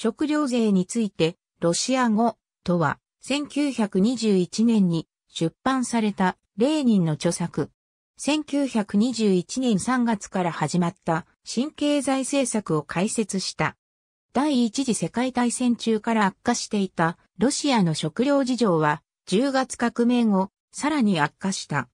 食料税について、ロシア語とは、1921年に出版されたレーニンの著作。1921年3月から始まった新経済政策を解説した。第一次世界大戦中から悪化していたロシアの食料事情は10月革命後、さらに悪化した。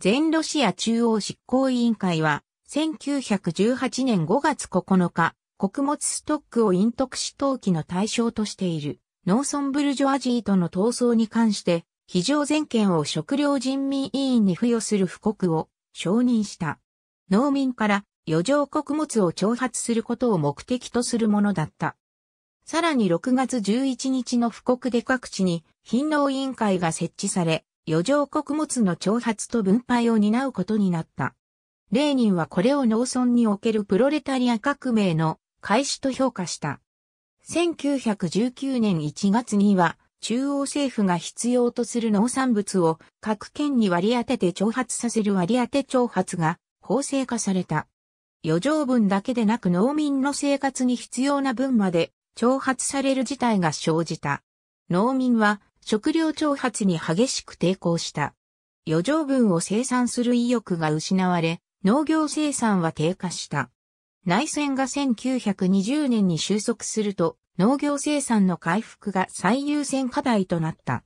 全ロシア中央執行委員会は1918年5月9日、穀物ストックを隠匿し投機の対象としている、農村ブルジョアジーとの闘争に関して、非常全権を食料人民委員に付与する布告を承認した。農民から余剰穀物を挑発することを目的とするものだった。さらに6月11日の布告で各地に貧農委員会が設置され、余剰穀物の挑発と分配を担うことになった。レーニンはこれを農村におけるプロレタリア革命の開始と評価した。1919年1月には、中央政府が必要とする農産物を各県に割り当てて挑発させる割り当て挑発が法制化された。余剰分だけでなく農民の生活に必要な分まで挑発される事態が生じた。農民は食料挑発に激しく抵抗した。余剰分を生産する意欲が失われ、農業生産は低下した。内戦が1920年に収束すると、農業生産の回復が最優先課題となった。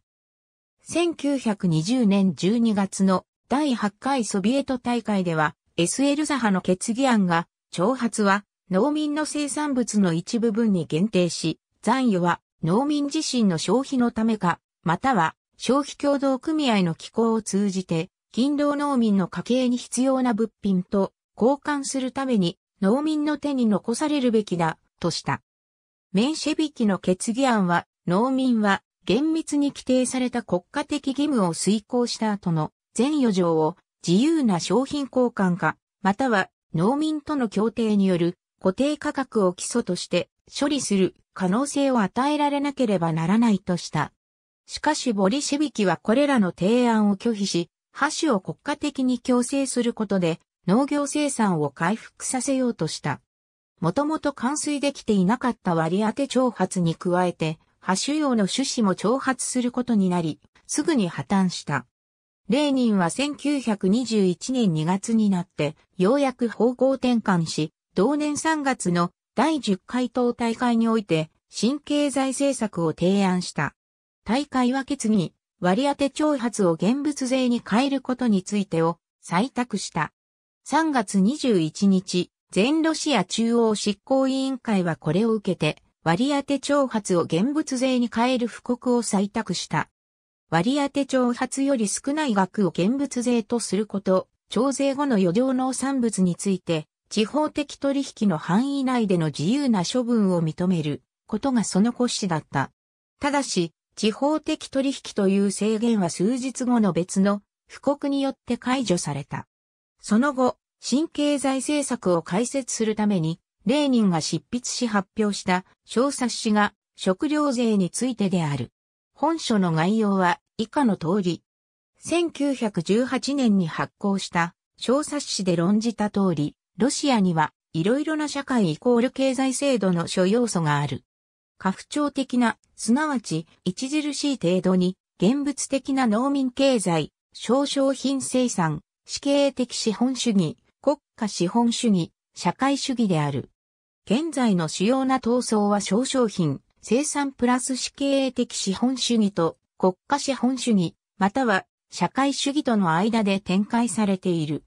1920年12月の第8回ソビエト大会では、SL 左派の決議案が、挑発は農民の生産物の一部分に限定し、残余は農民自身の消費のためか、または消費協同組合の機構を通じて、勤労農民の家計に必要な物品と交換するために農民の手に残されるべきだ、とした。メンシェビキの決議案は、農民は厳密に規定された国家的義務を遂行した後の全余剰を自由な商品交換か、または農民との協定による固定価格を基礎として処理する可能性を与えられなければならないとした。しかしボリシェビキはこれらの提案を拒否し、箸を国家的に強制することで農業生産を回復させようとした。もともと完遂できていなかった割り当て挑発に加えて、破主要の種子も挑発することになり、すぐに破綻した。レーニンは1921年2月になって、ようやく方向転換し、同年3月の第10回党大会において、新経済政策を提案した。大会は決議、割り当て挑発を現物税に変えることについてを採択した。3月21日、全ロシア中央執行委員会はこれを受けて、割当徴発を現物税に変える布告を採択した。割当徴発より少ない額を現物税とすること、徴税後の余剰農産物について、地方的取引の範囲内での自由な処分を認めることがその骨子だった。ただし、地方的取引という制限は数日後の別の布告によって解除された。その後、新経済政策を解説するために、レーニンが執筆し発表した小冊子が食料税についてである。本書の概要は以下の通り。1918年に発行した小冊子で論じた通り、ロシアにはいろいろな社会イコール経済制度の諸要素がある。過不調的な、すなわち著しい程度に現物的な農民経済、小商品生産、死刑的資本主義、国家資本主義、社会主義である。現在の主要な闘争は小商品、生産プラス死刑的資本主義と国家資本主義、または社会主義との間で展開されている。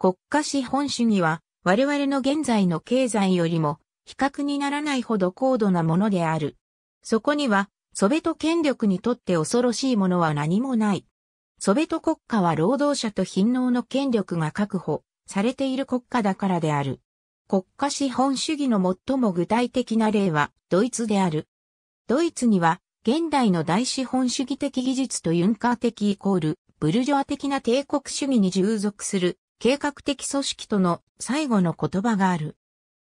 国家資本主義は我々の現在の経済よりも比較にならないほど高度なものである。そこには、ソベト権力にとって恐ろしいものは何もない。ソベト国家は労働者と貧農の権力が確保されている国家だからである。国家資本主義の最も具体的な例はドイツである。ドイツには現代の大資本主義的技術とユンカー的イコールブルジョア的な帝国主義に従属する計画的組織との最後の言葉がある。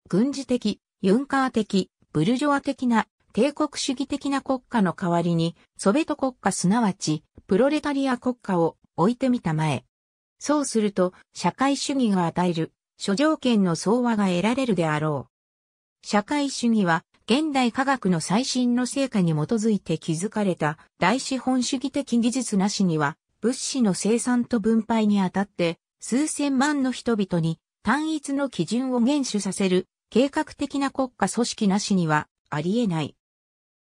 軍事的、ユンカー的、ブルジョア的な帝国主義的な国家の代わりに、ソベト国家すなわち、プロレタリア国家を置いてみたまえ。そうすると、社会主義が与える、諸条件の総和が得られるであろう。社会主義は、現代科学の最新の成果に基づいて築かれた大資本主義的技術なしには、物資の生産と分配にあたって、数千万の人々に単一の基準を厳守させる計画的な国家組織なしにはありえない。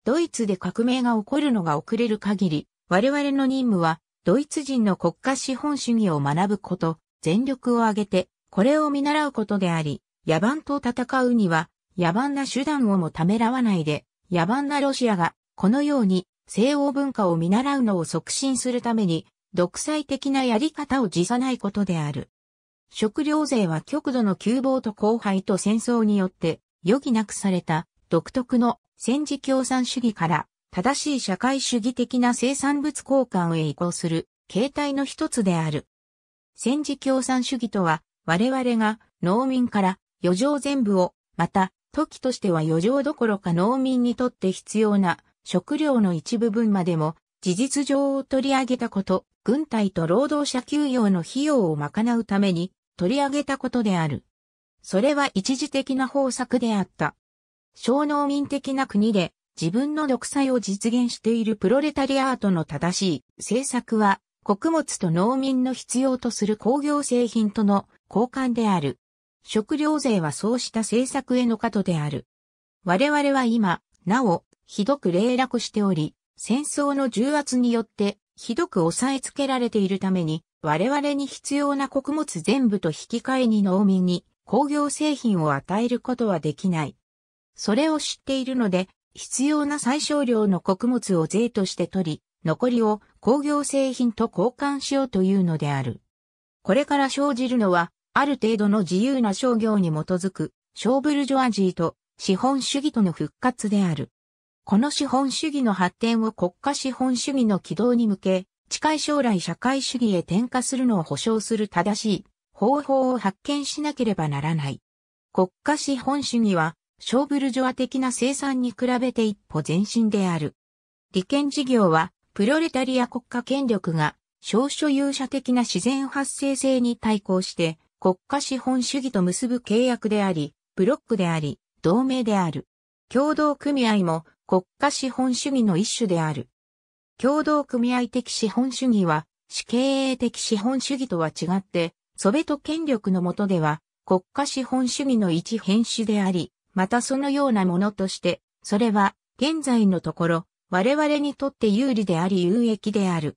ドイツで革命が起こるのが遅れる限り、我々の任務は、ドイツ人の国家資本主義を学ぶこと、全力を挙げて、これを見習うことであり、野蛮と戦うには、野蛮な手段をもためらわないで、野蛮なロシアが、このように、西欧文化を見習うのを促進するために、独裁的なやり方を辞さないことである。食料税は極度の窮乏と荒廃と戦争によって余儀なくされた独特の戦時共産主義から正しい社会主義的な生産物交換へ移行する形態の一つである。戦時共産主義とは、我々が農民から余剰全部を、また、時としては余剰どころか農民にとって必要な食料の一部分までも事実上を取り上げたこと、軍隊と労働者給与の費用を賄うために取り上げたことである。それは一時的な方策であった。小農民的な国で自分の独裁を実現しているプロレタリアートの正しい政策は穀物と農民の必要とする工業製品との交換である。食料税はそうした政策への過渡である。我々は今、なお、ひどく冷落しており、戦争の重圧によってひどく抑えつけられているために、我々に必要な穀物全部と引き換えに農民に工業製品を与えることはできない。それを知っているので、必要な最小量の穀物を税として取り、残りを工業製品と交換しようというのである。これから生じるのは、ある程度の自由な商業に基づく、ショーブルジョアジーと資本主義との復活である。この資本主義の発展を国家資本主義の軌道に向け、近い将来社会主義へ転化するのを保障する正しい方法を発見しなければならない。国家資本主義はショーブルジョア的な生産に比べて一歩前進である。利権事業は、プロレタリア国家権力が、小所有者的な自然発生性に対抗して、国家資本主義と結ぶ契約であり、ブロックであり、同盟である。共同組合も国家資本主義の一種である。共同組合的資本主義は、死経営的資本主義とは違って、ソベト権力の下では、国家資本主義の一変種であり、またそのようなものとして、それは、現在のところ、我々にとって有利であり有益である。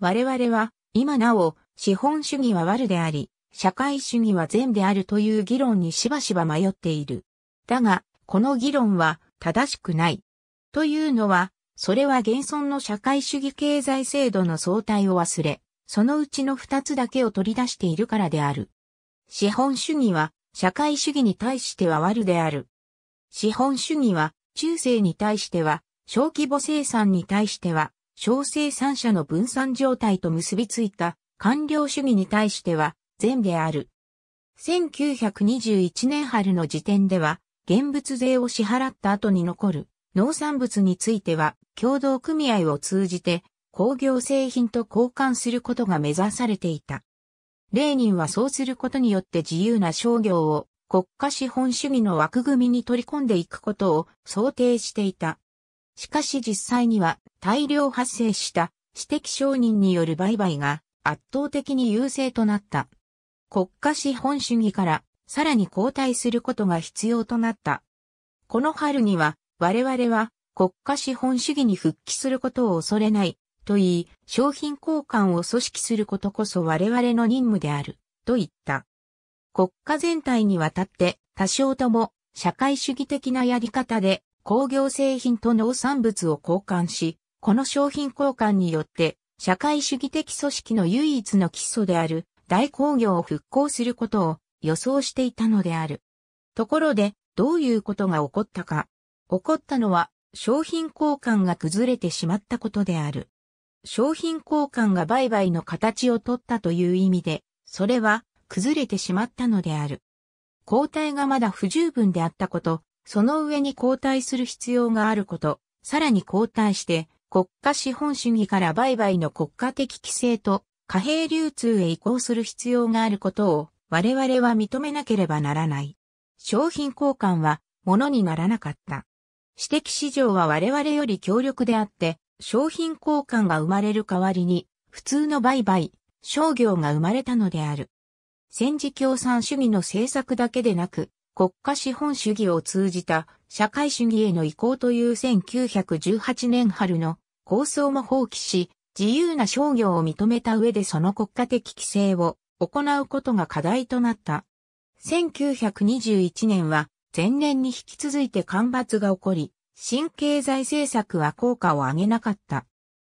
我々は、今なお、資本主義は悪であり、社会主義は善であるという議論にしばしば迷っている。だが、この議論は正しくない。というのは、それは現存の社会主義経済制度の相対を忘れ、そのうちの二つだけを取り出しているからである。資本主義は社会主義に対しては悪である。資本主義は、中世に対しては、小規模生産に対しては、小生産者の分散状態と結びついた、官僚主義に対しては、善である。1921年春の時点では、現物税を支払った後に残る農産物については、共同組合を通じて工業製品と交換することが目指されていた。レーニンはそうすることによって自由な商業を国家資本主義の枠組みに取り込んでいくことを想定していた。しかし実際には大量発生した私的承認による売買が圧倒的に優勢となった。国家資本主義からさらに後退することが必要となった。この春には我々は国家資本主義に復帰することを恐れないと言い、商品交換を組織することこそ我々の任務であると言った。国家全体にわたって多少とも社会主義的なやり方で工業製品と農産物を交換し、この商品交換によって社会主義的組織の唯一の基礎である大工業を復興することを予想していたのである。ところで、どういうことが起こったか。起こったのは商品交換が崩れてしまったことである。商品交換が売買の形をとったという意味で、それは崩れてしまったのである。交代がまだ不十分であったこと、その上に交代する必要があること、さらに交代して、国家資本主義から売買の国家的規制と貨幣流通へ移行する必要があることを我々は認めなければならない。商品交換はものにならなかった。私的市場は我々より強力であって、商品交換が生まれる代わりに普通の売買、商業が生まれたのである。戦時共産主義の政策だけでなく、国家資本主義を通じた社会主義への移行という1918年春の構想も放棄し、自由な商業を認めた上でその国家的規制を行うことが課題となった。1921年は前年に引き続いて干ばつが起こり、新経済政策は効果を上げなかった。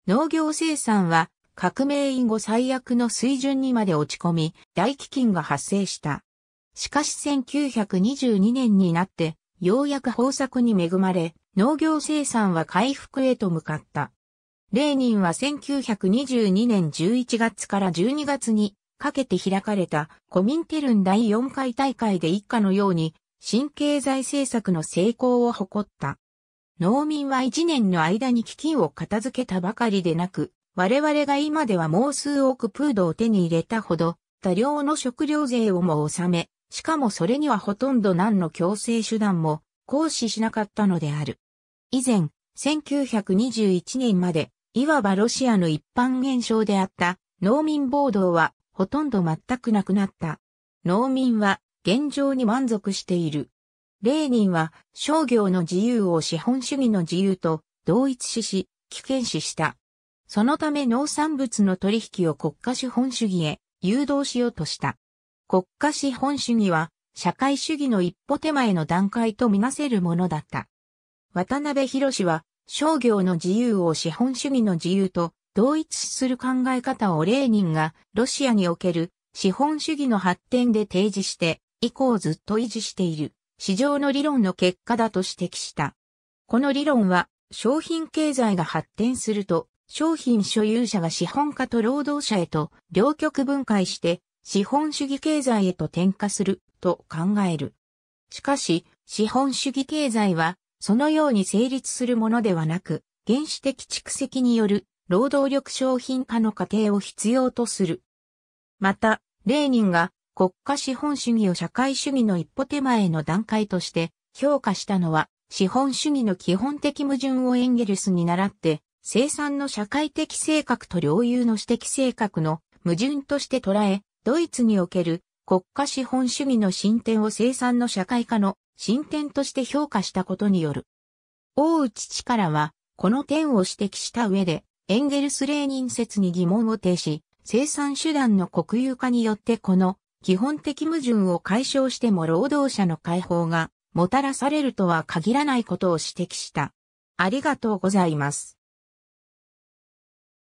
農業生産は革命以後最悪の水準にまで落ち込み、大飢饉が発生した。しかし1922年になって、ようやく豊作に恵まれ、農業生産は回復へと向かった。レーニンは1922年11月から12月にかけて開かれたコミンテルン第4回大会で一家のように新経済政策の成功を誇った。農民は1年の間に基金を片付けたばかりでなく、我々が今ではもう数億プードを手に入れたほど、多量の食料税をも納め、しかもそれにはほとんど何の強制手段も行使しなかったのである。以前、1921年まで、いわばロシアの一般現象であった農民暴動はほとんど全くなくなった。農民は現状に満足している。レーニンは商業の自由を資本主義の自由と同一視し、危険視した。そのため農産物の取引を国家資本主義へ誘導しようとした。国家資本主義は社会主義の一歩手前の段階とみなせるものだった。渡辺博は商業の自由を資本主義の自由と同一する考え方をレーニンがロシアにおける資本主義の発展で提示して以降ずっと維持している市場の理論の結果だと指摘した。この理論は商品経済が発展すると商品所有者が資本家と労働者へと両極分解して資本主義経済へと転化すると考える。しかし、資本主義経済はそのように成立するものではなく、原始的蓄積による労働力商品化の過程を必要とする。また、レーニンが国家資本主義を社会主義の一歩手前の段階として評価したのは、資本主義の基本的矛盾をエンゲルスに倣って、生産の社会的性格と領有の私的性格の矛盾として捉え、ドイツにおける国家資本主義の進展を生産の社会化の進展として評価したことによる。大内力は、この点を指摘した上で、エンゲルス・レーニン説に疑問を呈し、生産手段の国有化によってこの基本的矛盾を解消しても労働者の解放がもたらされるとは限らないことを指摘した。ありがとうございます。